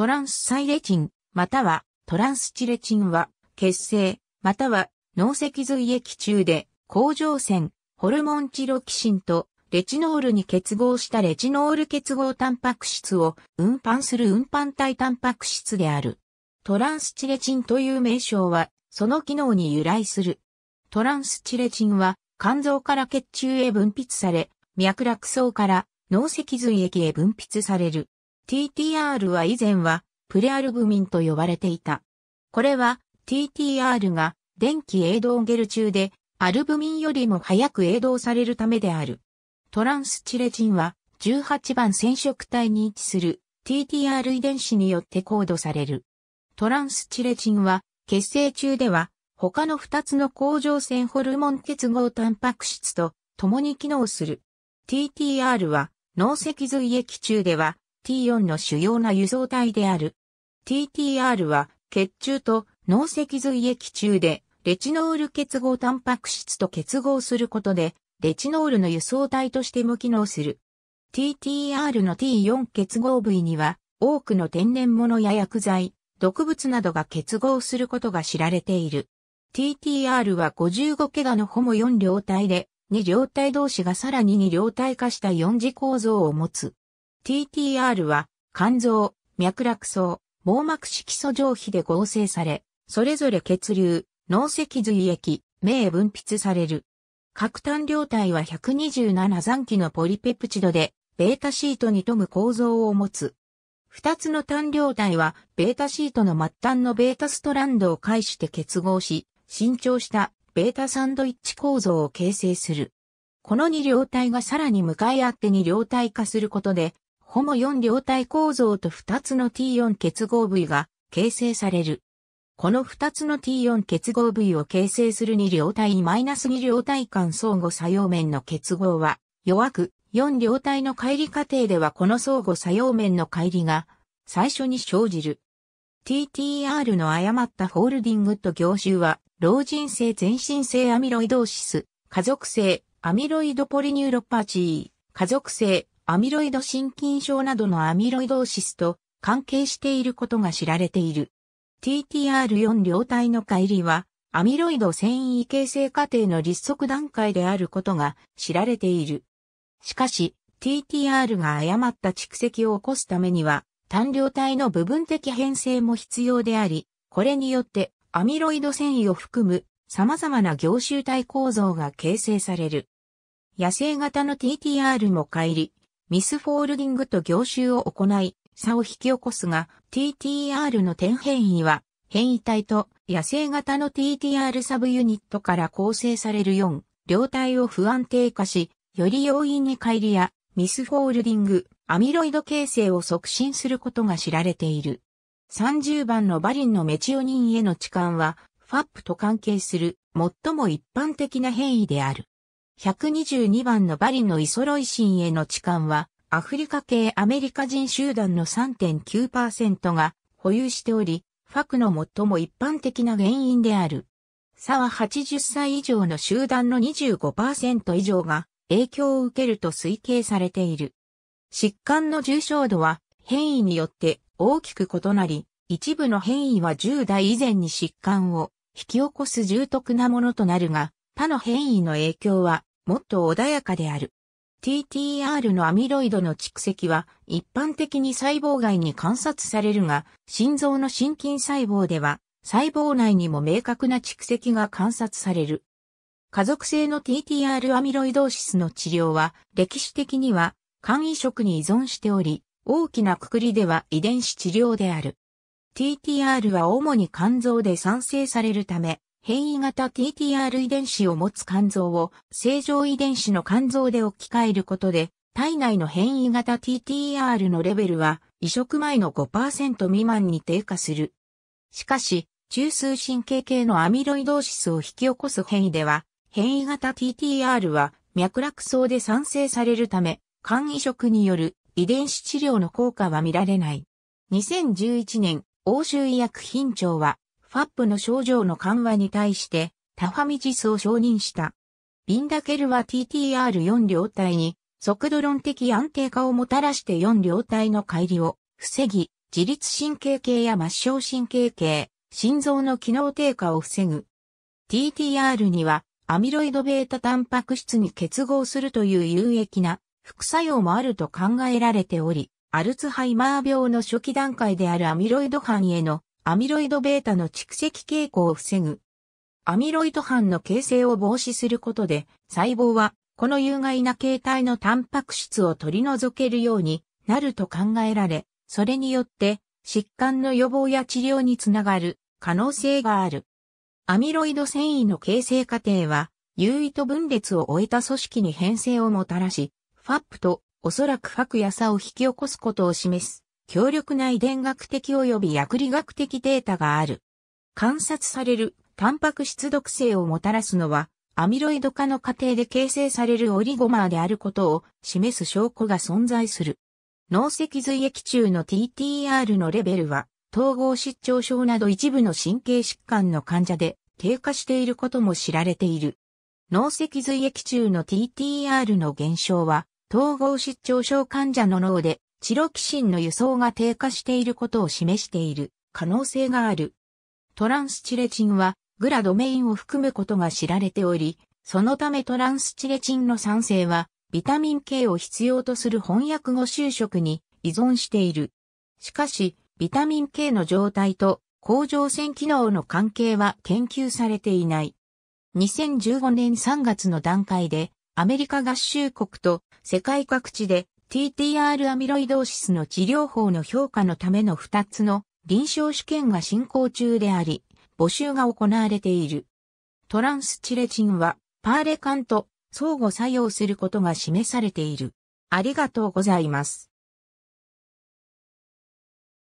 トランスサイレチン、またはトランスチレチンは、血清、または脳脊髄液中で、甲状腺、ホルモンチロキシンと、レチノールに結合したレチノール結合タンパク質を運搬する運搬体タンパク質である。トランスチレチンという名称は、その機能に由来する。トランスチレチンは、肝臓から血中へ分泌され、脈絡層から脳脊髄液へ分泌される。TTR は以前はプレアルブミンと呼ばれていた。これは TTR が電気栄動ゲル中でアルブミンよりも早く栄動されるためである。トランスチレチンは18番染色体に位置する TTR 遺伝子によってコードされる。トランスチレチンは血清中では他の2つの甲状腺ホルモン結合タンパク質と共に機能する。TTR は脳脊髄液中では T4 の主要な輸送体である。TTR は血中と脳脊髄液中でレチノール結合タンパク質と結合することでレチノールの輸送体としても機能する。TTR の T4 結合部位には多くの天然物や薬剤、毒物などが結合することが知られている。TTR は55ケガのホモ4両体で、2両体同士がさらに2両体化した4次構造を持つ。TTR は肝臓、脈絡層、網膜色素上皮で合成され、それぞれ血流、脳脊髄液、目へ分泌される。核単量体は127残機のポリペプチドで、ベータシートに富む構造を持つ。二つの単量体は、ベータシートの末端のベータストランドを介して結合し、伸長したベータサンドイッチ構造を形成する。この二量体がさらに向かい合って二量体化することで、ホモ4両体構造と2つの T4 結合部位が形成される。この2つの T4 結合部位を形成する2両体マイナス -2 両体間相互作用面の結合は弱く、4両体の乖離過程ではこの相互作用面の乖離が最初に生じる。TTR の誤ったホールディングと凝集は、老人性全身性アミロイドーシス、家族性アミロイドポリニューロパチー、家族性アミロイド心筋症などのアミロイドーシスと関係していることが知られている。TTR4 両体の乖離は、アミロイド繊維形成過程の立足段階であることが知られている。しかし、TTR が誤った蓄積を起こすためには、単量体の部分的変性も必要であり、これによってアミロイド繊維を含む様々な凝集体構造が形成される。野生型の TTR も乖離、ミスフォールディングと凝集を行い、差を引き起こすが、TTR の点変異は、変異体と野生型の TTR サブユニットから構成される4、両体を不安定化し、より容易に乖離やミスフォールディング、アミロイド形成を促進することが知られている。30番のバリンのメチオニンへの置換は、ファップと関係する最も一般的な変異である。122番のバリのイソロイシンへの痴漢は、アフリカ系アメリカ人集団の3.9%が保有しており、ファクの最も一般的な原因である。差は80歳以上の集団の25%以上が影響を受けると推計されている。疾患の重症度は変異によって大きく異なり、一部の変異は10代以前に疾患を引き起こす重篤なものとなるが、他の変異の影響はもっと穏やかである。TTR のアミロイドの蓄積は一般的に細胞外に観察されるが、心臓の心筋細胞では細胞内にも明確な蓄積が観察される。家族性の TTR アミロイドーシスの治療は歴史的には肝移植に依存しており、大きなくくりでは遺伝子治療である。TTR は主に肝臓で産生されるため、変異型 TTR 遺伝子を持つ肝臓を正常遺伝子の肝臓で置き換えることで、体内の変異型 TTR のレベルは移植前の5%未満に低下する。しかし、中枢神経系のアミロイドーシスを引き起こす変異では、変異型 TTR は脈絡層で産生されるため、肝移植による遺伝子治療の効果は見られない。2011年、欧州医薬品庁はファップの症状の緩和に対して、タファミジスを承認した。ビンダケルは TTR4 両体に、速度論的安定化をもたらして4両体の乖離を防ぎ、自律神経系や末梢神経系、心臓の機能低下を防ぐ。TTR には、アミロイド β タンパク質に結合するという有益な副作用もあると考えられており、アルツハイマー病の初期段階であるアミロイド斑へのアミロイド β の蓄積傾向を防ぐ。アミロイド斑の形成を防止することで、細胞は、この有害な形態のタンパク質を取り除けるようになると考えられ、それによって、疾患の予防や治療につながる可能性がある。アミロイド繊維の形成過程は、有意と分裂を終えた組織に変性をもたらし、ファップとおそらくファクやを引き起こすことを示す。強力な遺伝学的及び薬理学的データがある。観察されるタンパク質毒性をもたらすのは、アミロイド化の過程で形成されるオリゴマーであることを示す証拠が存在する。脳脊髄液中の TTR のレベルは、統合失調症など一部の神経疾患の患者で低下していることも知られている。脳脊髄液中の TTR の減少は、統合失調症患者の脳でチロキシンの輸送が低下していることを示している可能性がある。トランスチレチンはグラドメインを含むことが知られており、そのためトランスチレチンの酸性はビタミン K を必要とする翻訳後就職に依存している。しかし、ビタミン K の状態と甲状腺機能の関係は研究されていない。2015年3月の段階でアメリカ合衆国と世界各地で TTR アミロイドーシスの治療法の評価のための2つの臨床試験が進行中であり、募集が行われている。トランスチレチンはパーレカンと相互作用することが示されている。ありがとうございます。